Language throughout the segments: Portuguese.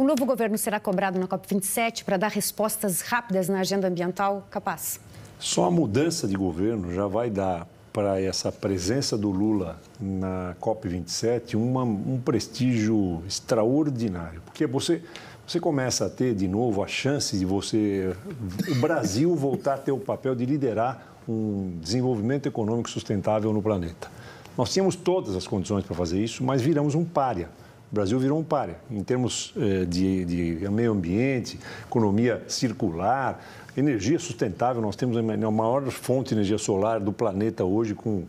O novo governo será cobrado na COP27 para dar respostas rápidas na agenda ambiental capaz? Só a mudança de governo já vai dar para essa presença do Lula na COP27 uma, um prestígio extraordinário, porque você você começa a ter de novo a chance de você o Brasil voltar a ter o papel de liderar um desenvolvimento econômico sustentável no planeta. Nós tínhamos todas as condições para fazer isso, mas viramos um párea. O Brasil virou um páreo em termos eh, de, de meio ambiente, economia circular, energia sustentável. Nós temos a maior fonte de energia solar do planeta hoje, com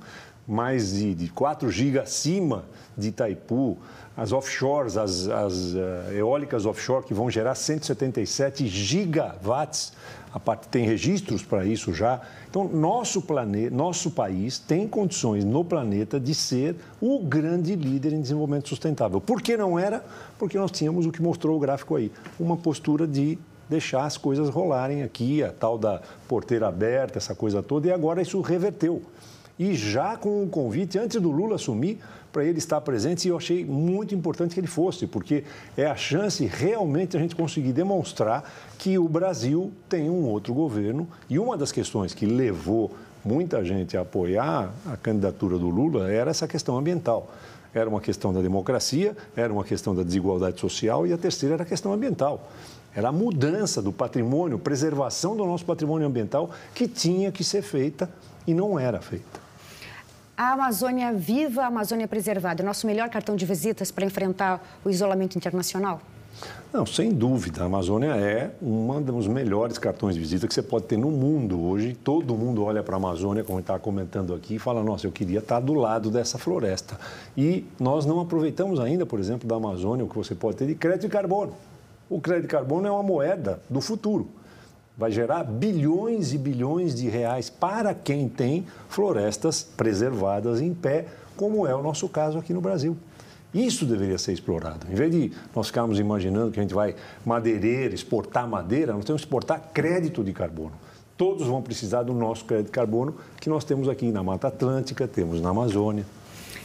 mais de, de 4 GB acima de Itaipu, as offshores, as, as uh, eólicas offshore que vão gerar 177 gigawatts, a parte, tem registros para isso já. Então, nosso, planeta, nosso país tem condições no planeta de ser o grande líder em desenvolvimento sustentável. Por que não era? Porque nós tínhamos o que mostrou o gráfico aí, uma postura de deixar as coisas rolarem aqui, a tal da porteira aberta, essa coisa toda, e agora isso reverteu e já com um convite antes do Lula assumir para ele estar presente. E eu achei muito importante que ele fosse, porque é a chance realmente a gente conseguir demonstrar que o Brasil tem um outro governo. E uma das questões que levou muita gente a apoiar a candidatura do Lula era essa questão ambiental. Era uma questão da democracia, era uma questão da desigualdade social e a terceira era a questão ambiental. Era a mudança do patrimônio, preservação do nosso patrimônio ambiental que tinha que ser feita e não era feita a Amazônia Viva, a Amazônia Preservada, nosso melhor cartão de visitas para enfrentar o isolamento internacional? Não, sem dúvida. A Amazônia é um dos melhores cartões de visita que você pode ter no mundo hoje. Todo mundo olha para a Amazônia, como está comentando aqui, e fala: nossa, eu queria estar tá do lado dessa floresta. E nós não aproveitamos ainda, por exemplo, da Amazônia, o que você pode ter de crédito de carbono. O crédito de carbono é uma moeda do futuro vai gerar bilhões e bilhões de reais para quem tem florestas preservadas em pé, como é o nosso caso aqui no Brasil. Isso deveria ser explorado. Em vez de nós ficarmos imaginando que a gente vai madeireira, exportar madeira, nós temos que exportar crédito de carbono. Todos vão precisar do nosso crédito de carbono que nós temos aqui na Mata Atlântica, temos na Amazônia.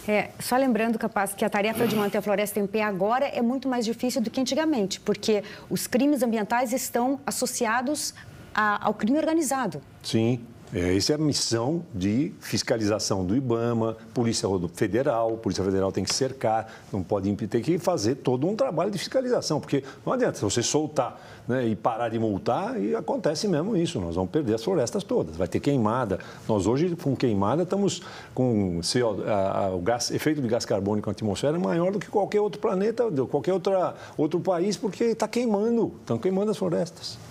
É, só lembrando, capaz, que a tarefa de manter a floresta em pé agora é muito mais difícil do que antigamente, porque os crimes ambientais estão associados a, ao crime organizado. Sim. É, essa é a missão de fiscalização do IBAMA, Polícia Federal, Polícia Federal tem que cercar, não pode tem que fazer todo um trabalho de fiscalização, porque não adianta você soltar né, e parar de multar e acontece mesmo isso, nós vamos perder as florestas todas, vai ter queimada. Nós hoje com queimada estamos com CO, a, a, o gás, efeito de gás carbônico na atmosfera maior do que qualquer outro planeta, qualquer outra, outro país, porque está queimando, estão queimando as florestas.